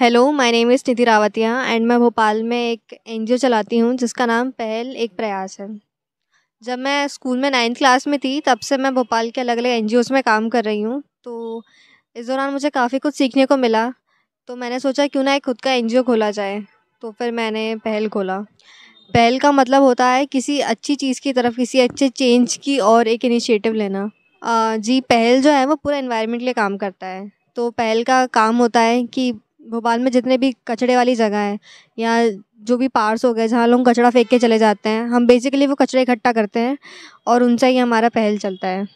hello my name is Nidhi Rawatiya and मैं भोपाल में एक एन चलाती हूँ जिसका नाम पहल एक प्रयास है जब मैं स्कूल में नाइन्थ क्लास में थी तब से मैं भोपाल के अलग अलग एन में काम कर रही हूँ तो इस दौरान मुझे काफ़ी कुछ सीखने को मिला तो मैंने सोचा क्यों ना एक खुद का एन खोला जाए तो फिर मैंने पहल खोला पहल का मतलब होता है किसी अच्छी चीज़ की तरफ किसी अच्छे चेंज की और एक इनिशिएटिव लेना आ, जी पहल जो है वो पूरा इन्वायरमेंट के लिए काम करता है तो पहल का काम होता है कि भोपाल में जितने भी कचड़े वाली जगह है या जो भी पार्स हो गए जहाँ लोग कचरा फेंक के चले जाते हैं हम बेसिकली वो कचरा इकट्ठा करते हैं और उनसे ही हमारा पहल चलता है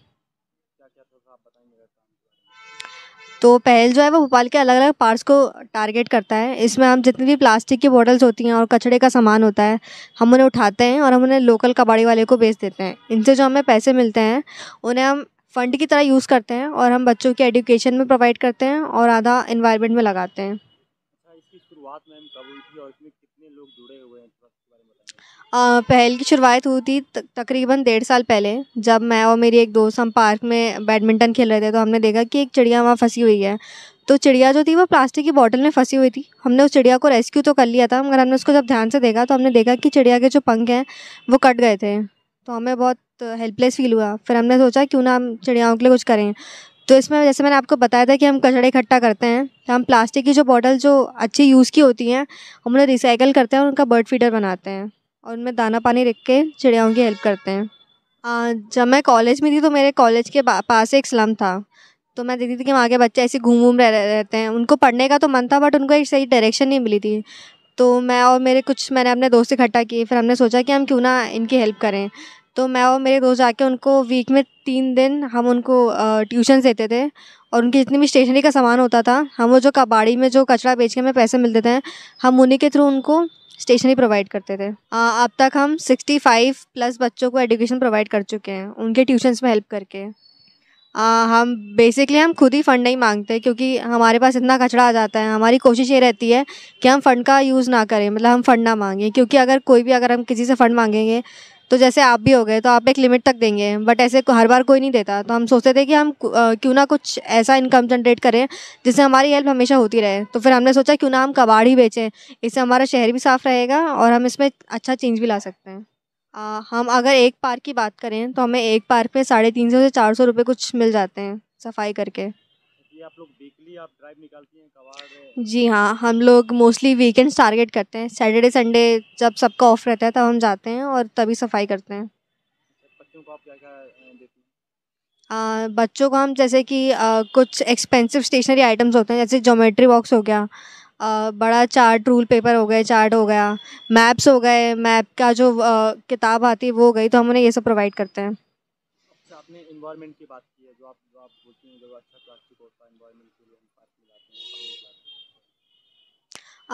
तो पहल जो है वो भोपाल के अलग अलग पार्ट्स को टारगेट करता है इसमें हम जितनी भी प्लास्टिक की बॉटल्स होती हैं और कचड़े का सामान होता है हम उन्हें उठाते हैं और हम उन्हें लोकल कबाड़ी वाले को बेच देते हैं इनसे जो हमें पैसे मिलते हैं उन्हें हम फंड की तरह यूज़ करते हैं और हम बच्चों की एडुकेशन में प्रोवाइड करते हैं और आधा इन्वायरमेंट में लगाते हैं अच्छा, पहल की शुरुआत हुई थी तकरीबन डेढ़ साल पहले जब मैं और मेरी एक दोस्त हम पार्क में बैडमिंटन खेल रहे थे तो हमने देखा कि एक चिड़िया वहाँ फंसी हुई है तो चिड़िया जो थी वो प्लास्टिक की बॉटल में फंसी हुई थी हमने उस चिड़िया को रेस्क्यू तो कर लिया था मगर हमने उसको जब ध्यान से देखा तो हमने देखा कि चिड़िया के जो पंख हैं वो कट गए थे तो हमें बहुत हेल्पलेस फील हुआ फिर हमने सोचा क्यों ना हम चिड़ियाओं के लिए कुछ करें तो इसमें जैसे मैंने आपको बताया था कि हम कचड़े इकट्ठा करते हैं तो हम प्लास्टिक की जो बॉटल जो अच्छी यूज़ की होती हैं हम उन्हें रिसाइकल करते हैं और उनका बर्ड फीडर बनाते हैं और उनमें दाना पानी रख के चिड़ियाओं की हेल्प करते हैं जब मैं कॉलेज में थी तो मेरे कॉलेज के पास एक स्लम था तो मैं देखती थी कि वहाँ के बच्चे ऐसे घूम घूम रह, रहते हैं उनको पढ़ने का तो मन था बट उनको एक सही डायरेक्शन नहीं मिली थी तो मैं और मेरे कुछ मैंने अपने दोस्त इकट्ठा किए फिर हमने सोचा कि हम क्यों ना इनकी हेल्प करें तो मैं और मेरे दोस्त जाके उनको वीक में तीन दिन हम उनको ट्यूशन्स देते थे और उनकी जितनी भी स्टेशनरी का सामान होता था हम वो जो कबाड़ी में जो कचरा बेच के हमें पैसे मिलते थे हम उन्हीं के थ्रू उनको स्टेशनरी प्रोवाइड करते थे अब तक हम सिक्सटी फाइव प्लस बच्चों को एजुकेशन प्रोवाइड कर चुके हैं उनके ट्यूशन्स में हेल्प करके आ, हम बेसिकली हम खुद ही फ़ंड नहीं मांगते क्योंकि हमारे पास इतना कचरा आ जाता है हमारी कोशिश ये रहती है कि हम फ़ंड का यूज़ ना करें मतलब हम फ़ंड ना मांगें क्योंकि अगर कोई भी अगर हम किसी से फ़ंड मांगेंगे तो जैसे आप भी हो गए तो आप एक लिमिट तक देंगे बट ऐसे हर बार कोई नहीं देता तो हम सोचते थे कि हम क्यों ना कुछ ऐसा इनकम जनरेट करें जिससे हमारी हेल्प हमेशा होती रहे तो फिर हमने सोचा क्यों ना हम कबाड़ ही बेचें इससे हमारा शहर भी साफ़ रहेगा और हम इसमें अच्छा चेंज भी ला सकते हैं आ, हम अगर एक पार्क की बात करें तो हमें एक पार्क में साढ़े तीन सौ से चार सौ रुपये कुछ मिल जाते हैं सफाई करके आप लोग वीकली आप ड्राइव निकालती हैं कबाड़ जी हाँ हम लोग मोस्टली वीकेंड्स टारगेट करते हैं सैटरडे संडे जब सबका ऑफ रहता है तब हम जाते हैं और तभी सफाई करते हैं अच्छा, बच्चों को आप क्या क्या हैं बच्चों को हम जैसे कि कुछ एक्सपेंसिव स्टेशनरी आइटम्स होते हैं जैसे जोमेट्री बॉक्स हो गया आ, बड़ा चार्ट रूल पेपर हो गए चार्ट हो गया मैप्स हो गए मैप का जो किताब आती है वो हो गई तो हम उन्हें ये सब प्रोवाइड करते हैं आपने इन्वायरमेंट की बात की है जो आप जो आप बोलती हैं जो अच्छा प्लास्टिक होता है इन्वायरमेंट के लिए हम पार्क में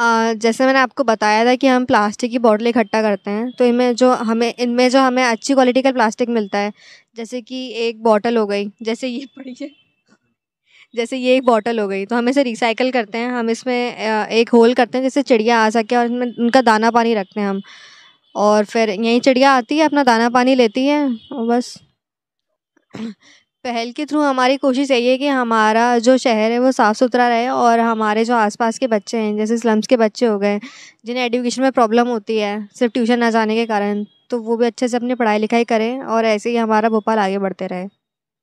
हैं जैसे मैंने आपको बताया था कि हम प्लास्टिक की बॉटल इकट्ठा करते हैं तो इनमें जो हमें इनमें जो हमें अच्छी क्वालिटी का प्लास्टिक मिलता है जैसे कि एक बॉटल हो गई जैसे ये पड़ी है जैसे ये एक बॉटल हो गई तो हम इसे रिसाइकल करते हैं हम इसमें एक होल करते हैं जिससे चिड़िया आ सके और इसमें उनका दाना पानी रखते हैं हम और फिर यहीं चिड़िया आती है अपना दाना पानी लेती है और बस पहल के थ्रू हमारी कोशिश यही है कि हमारा जो शहर है वो साफ़ सुथरा रहे और हमारे जो आसपास के बच्चे हैं जैसे स्लम्स के बच्चे हो गए जिन्हें एडुकेशन में प्रॉब्लम होती है सिर्फ ट्यूशन ना जाने के कारण तो वो भी अच्छे से अपनी पढ़ाई लिखाई करें और ऐसे ही हमारा भोपाल आगे बढ़ते रहे